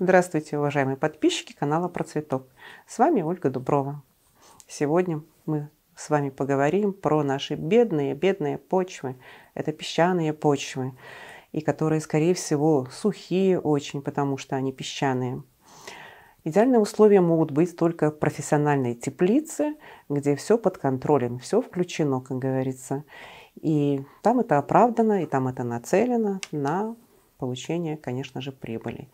Здравствуйте, уважаемые подписчики канала Про Цветок. С вами Ольга Дуброва. Сегодня мы с вами поговорим про наши бедные, бедные почвы. Это песчаные почвы, и которые, скорее всего, сухие очень, потому что они песчаные. Идеальные условия могут быть только в профессиональные теплицы, где все под контролем, все включено, как говорится. И там это оправдано, и там это нацелено на получение, конечно же, прибыли.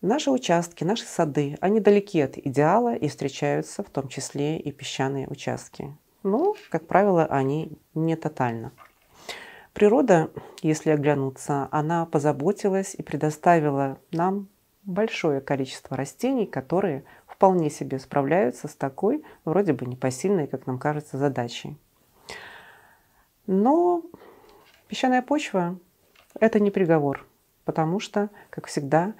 Наши участки, наши сады, они далеки от идеала и встречаются в том числе и песчаные участки. Но, ну, как правило, они не тотально. Природа, если оглянуться, она позаботилась и предоставила нам большое количество растений, которые вполне себе справляются с такой, вроде бы непосильной, как нам кажется, задачей. Но песчаная почва – это не приговор, потому что, как всегда,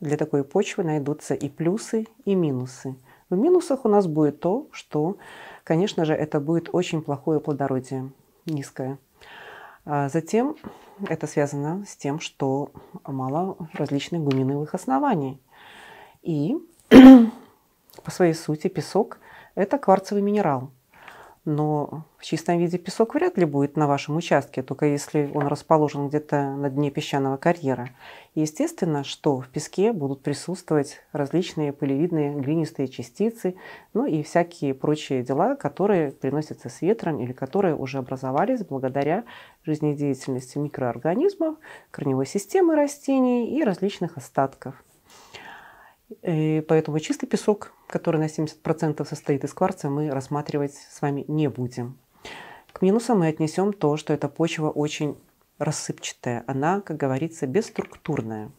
для такой почвы найдутся и плюсы, и минусы. В минусах у нас будет то, что, конечно же, это будет очень плохое плодородие, низкое. А затем это связано с тем, что мало различных гуминовых оснований. И по своей сути песок – это кварцевый минерал – но в чистом виде песок вряд ли будет на вашем участке, только если он расположен где-то на дне песчаного карьера. И естественно, что в песке будут присутствовать различные пылевидные глинистые частицы, ну и всякие прочие дела, которые приносятся с ветром или которые уже образовались благодаря жизнедеятельности микроорганизмов, корневой системы растений и различных остатков. И поэтому чистый песок, который на 70% состоит из кварца, мы рассматривать с вами не будем. К минусам мы отнесем то, что эта почва очень рассыпчатая, она, как говорится, бесструктурная.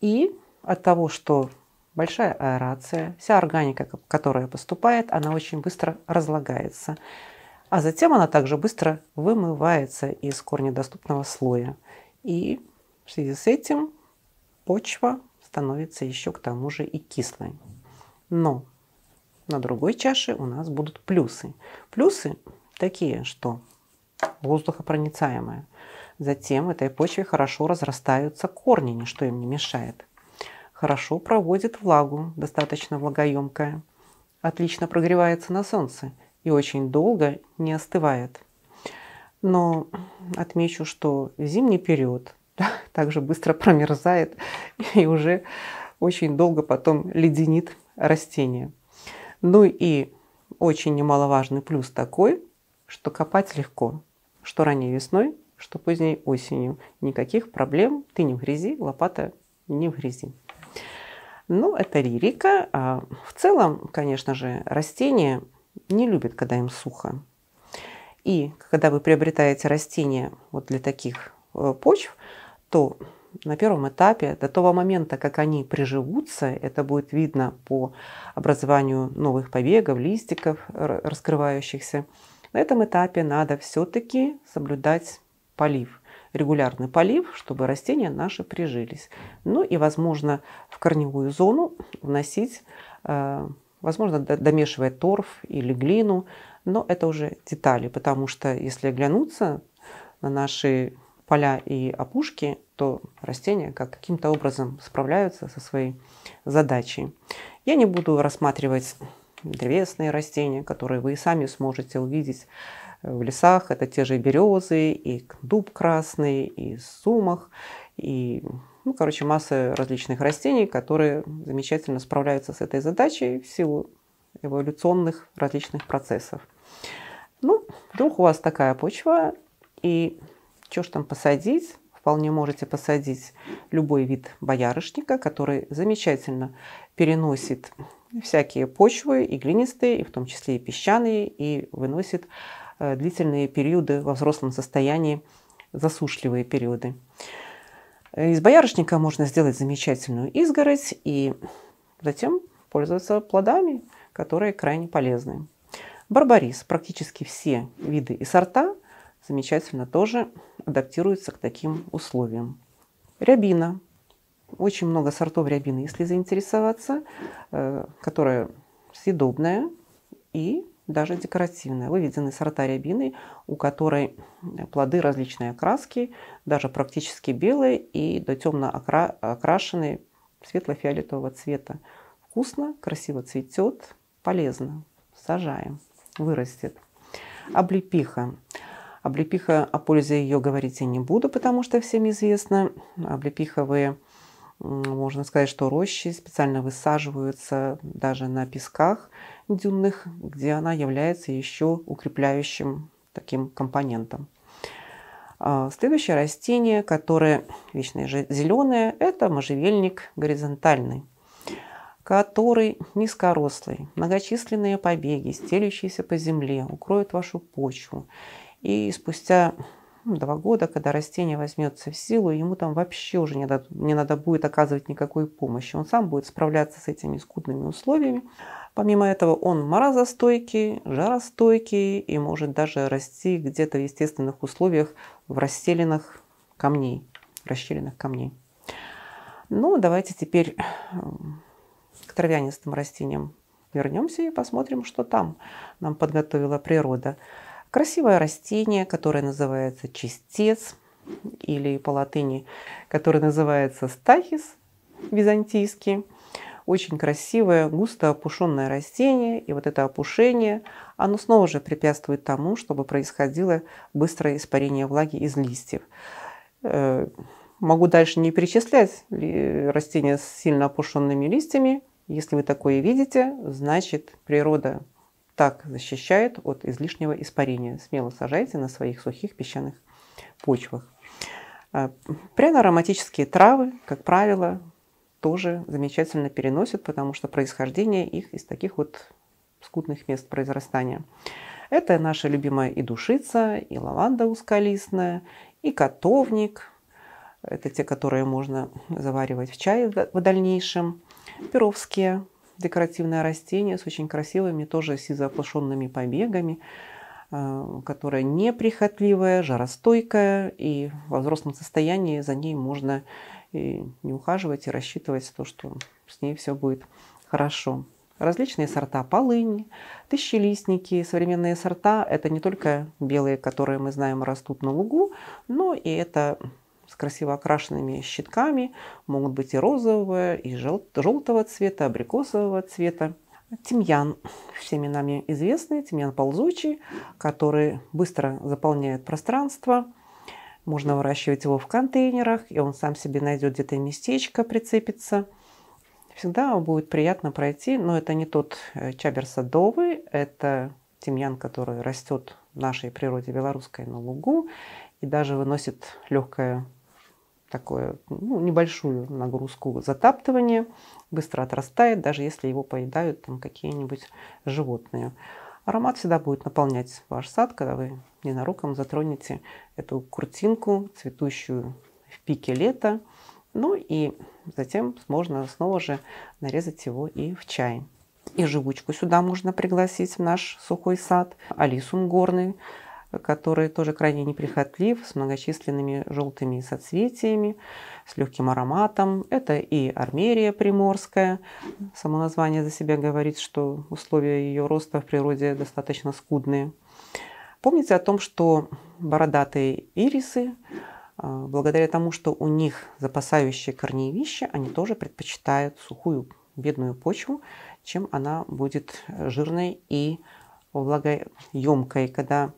И от того, что большая аэрация, вся органика, которая поступает, она очень быстро разлагается. А затем она также быстро вымывается из корнедоступного слоя. И в связи с этим почва становится еще к тому же и кислой. Но на другой чаше у нас будут плюсы. Плюсы такие, что воздухопроницаемая. Затем в этой почве хорошо разрастаются корни, ничто им не мешает. Хорошо проводит влагу, достаточно влагоемкая. Отлично прогревается на солнце и очень долго не остывает. Но отмечу, что в зимний период да, также быстро промерзает и уже очень долго потом леденит растение. Ну и очень немаловажный плюс такой, что копать легко, что ранней весной, что поздней осенью. Никаких проблем, ты не в грязи, лопата не в грязи. Ну, это ририка. А в целом, конечно же, растения не любят, когда им сухо. И когда вы приобретаете растения вот для таких э, почв, то на первом этапе, до того момента, как они приживутся, это будет видно по образованию новых побегов, листиков раскрывающихся, на этом этапе надо все-таки соблюдать полив, регулярный полив, чтобы растения наши прижились. Ну и, возможно, в корневую зону вносить, э, возможно, домешивая торф или глину, но это уже детали, потому что если оглянуться на наши поля и опушки, то растения как каким-то образом справляются со своей задачей. Я не буду рассматривать древесные растения, которые вы и сами сможете увидеть в лесах. Это те же березы, и дуб красный, и сумах, и, ну, короче, масса различных растений, которые замечательно справляются с этой задачей в силу эволюционных различных процессов. Ну, вдруг у вас такая почва, и что ж там посадить? Вполне можете посадить любой вид боярышника, который замечательно переносит всякие почвы, и глинистые, и в том числе и песчаные, и выносит э, длительные периоды во взрослом состоянии, засушливые периоды. Из боярышника можно сделать замечательную изгородь и затем пользоваться плодами, которые крайне полезны. Барбарис. Практически все виды и сорта – замечательно тоже адаптируется к таким условиям. Рябина. Очень много сортов рябины, если заинтересоваться, э, которая съедобная и даже декоративная. Выведены сорта рябины, у которой плоды различной окраски, даже практически белые и до темно окрашенные светло-фиолетового цвета. Вкусно, красиво цветет, полезно. Сажаем, вырастет. Облепиха Облепиха, о пользе ее говорить я не буду, потому что всем известно. Облепиховые, можно сказать, что рощи специально высаживаются даже на песках дюнных, где она является еще укрепляющим таким компонентом. А, следующее растение, которое вечно зеленое, это можжевельник горизонтальный который низкорослый, многочисленные побеги, стелющиеся по земле, укроют вашу почву. И спустя ну, два года, когда растение возьмется в силу, ему там вообще уже не, надо, не надо будет оказывать никакой помощи. Он сам будет справляться с этими скудными условиями. Помимо этого, он морозостойкий, жаростойкий и может даже расти где-то в естественных условиях в расселенных камней, в расщелинах камней. Ну, давайте теперь э, к травянистым растениям вернемся и посмотрим, что там нам подготовила природа. Красивое растение, которое называется чистец, или по латыни, который называется стахис византийский. Очень красивое, густо опушенное растение. И вот это опушение, оно снова же препятствует тому, чтобы происходило быстрое испарение влаги из листьев. Э, могу дальше не перечислять э, растения с сильно опушенными листьями. Если вы такое видите, значит природа так защищает от излишнего испарения. Смело сажайте на своих сухих песчаных почвах. А, пряно-ароматические травы, как правило, тоже замечательно переносят, потому что происхождение их из таких вот скудных мест произрастания. Это наша любимая и душица, и лаванда ускалистная, и котовник. Это те, которые можно заваривать в чае в дальнейшем. Перовские декоративное растение с очень красивыми, тоже сизооплошенными побегами, а, которая неприхотливая, жаростойкая, и в взрослом состоянии за ней можно и не ухаживать, и рассчитывать то, что с ней все будет хорошо. Различные сорта полыни, тысячелистники, современные сорта – это не только белые, которые мы знаем растут на лугу, но и это с красиво окрашенными щитками. Могут быть и розового, и желтого цвета, абрикосового цвета. Тимьян, всеми нами известный, тимьян ползучий, который быстро заполняет пространство. Можно выращивать его в контейнерах, и он сам себе найдет где-то местечко, прицепится. Всегда будет приятно пройти, но это не тот э, чабер садовый, это тимьян, который растет в нашей природе белорусской на лугу и даже выносит легкое такую ну, небольшую нагрузку затаптывания, быстро отрастает, даже если его поедают там какие-нибудь животные. Аромат всегда будет наполнять ваш сад, когда вы ненароком затронете эту куртинку, цветущую в пике лета. Ну и затем можно снова же нарезать его и в чай. И живучку сюда можно пригласить в наш сухой сад, алисум горный, который тоже крайне неприхотлив, с многочисленными желтыми соцветиями, с легким ароматом. Это и армерия приморская. Само название за себя говорит, что условия ее роста в природе достаточно скудные. Помните о том, что бородатые ирисы, э, благодаря тому, что у них запасающие корневища, они тоже предпочитают сухую бедную почву, чем она будет жирной и влагоемкой, когда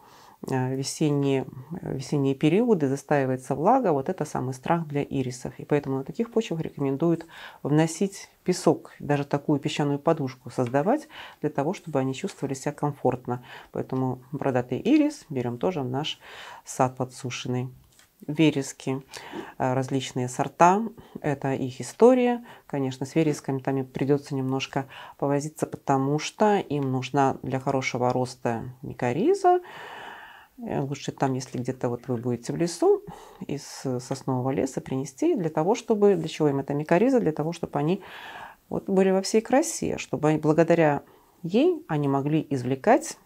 Э, весенние, э, весенние периоды застаивается влага, вот это самый страх для ирисов. И поэтому на таких почвах рекомендуют вносить песок, даже такую песчаную подушку создавать, для того, чтобы они чувствовали себя комфортно. Поэтому бородатый ирис берем тоже в наш сад подсушенный. Верески, э, различные сорта, это их история. Конечно, с вересками там придется немножко повозиться, потому что им нужна для хорошего роста микориза, Э, лучше там, если где-то вот вы будете в лесу, из соснового леса принести для того, чтобы, для чего им эта микориза, для того, чтобы они вот были во всей красе, чтобы они, благодаря ей они могли извлекать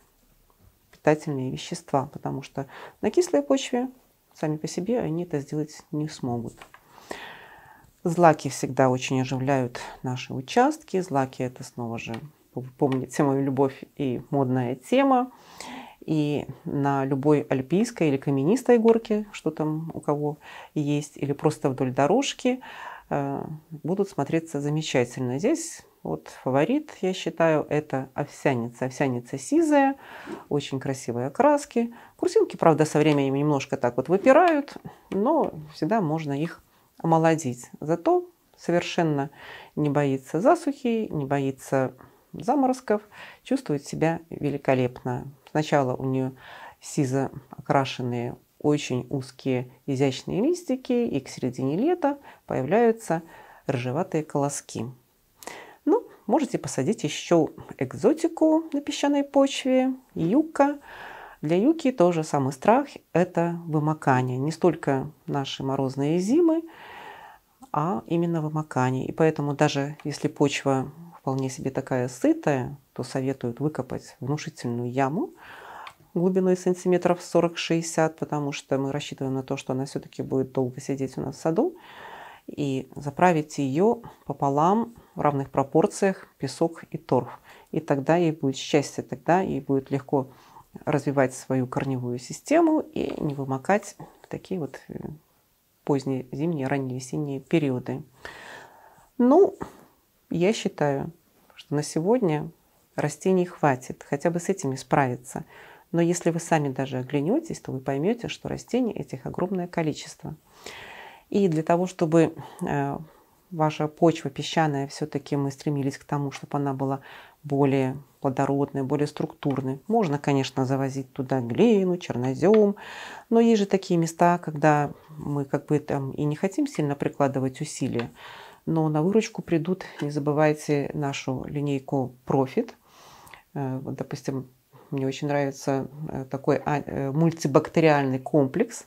питательные вещества, потому что на кислой почве сами по себе они это сделать не смогут. Злаки всегда очень оживляют наши участки. Злаки это снова же, помните, мою любовь и модная тема и на любой альпийской или каменистой горке, что там у кого есть, или просто вдоль дорожки, э, будут смотреться замечательно. Здесь вот фаворит, я считаю, это овсяница. Овсяница сизая, очень красивые окраски. Курсинки, правда, со временем немножко так вот выпирают, но всегда можно их омолодить. Зато совершенно не боится засухи, не боится заморозков, чувствует себя великолепно. Сначала у нее сизо окрашенные очень узкие изящные листики, и к середине лета появляются рыжеватые колоски. Ну, можете посадить еще экзотику на песчаной почве, юка. Для юки тоже самый страх – это вымокание. Не столько наши морозные зимы, а именно вымокание. И поэтому даже если почва вполне себе такая сытая, то советуют выкопать внушительную яму глубиной сантиметров 40-60, потому что мы рассчитываем на то, что она все-таки будет долго сидеть у нас в саду, и заправить ее пополам в равных пропорциях песок и торф. И тогда ей будет счастье, тогда ей будет легко развивать свою корневую систему и не вымокать в такие вот э, поздние зимние, ранние весенние периоды. Ну, я считаю, что на сегодня растений хватит, хотя бы с этими справиться. Но если вы сами даже оглянетесь, то вы поймете, что растений этих огромное количество. И для того, чтобы э, ваша почва песчаная, все-таки мы стремились к тому, чтобы она была более плодородной, более структурной. Можно, конечно, завозить туда глину, чернозем, но есть же такие места, когда мы как бы там и не хотим сильно прикладывать усилия, но на выручку придут, не забывайте, нашу линейку Profit. Э, вот, допустим, мне очень нравится э, такой а, э, мультибактериальный комплекс.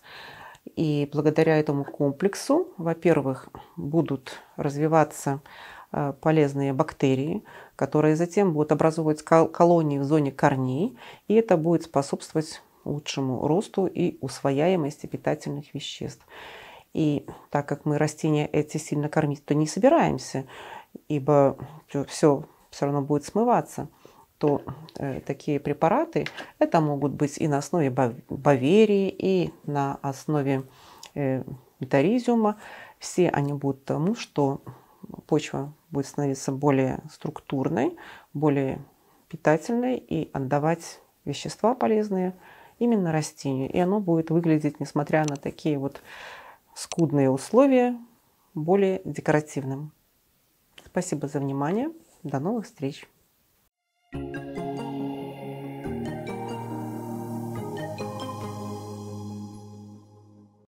И благодаря этому комплексу, во-первых, будут развиваться полезные бактерии, которые затем будут образовывать колонии в зоне корней, и это будет способствовать лучшему росту и усвояемости питательных веществ. И так как мы растения эти сильно кормить, то не собираемся, ибо все все равно будет смываться то э, такие препараты, это могут быть и на основе Баверии, и на основе э, метаризиума. Все они будут тому, что почва будет становиться более структурной, более питательной и отдавать вещества полезные именно растению. И оно будет выглядеть, несмотря на такие вот скудные условия более декоративным. Спасибо за внимание. До новых встреч! thank you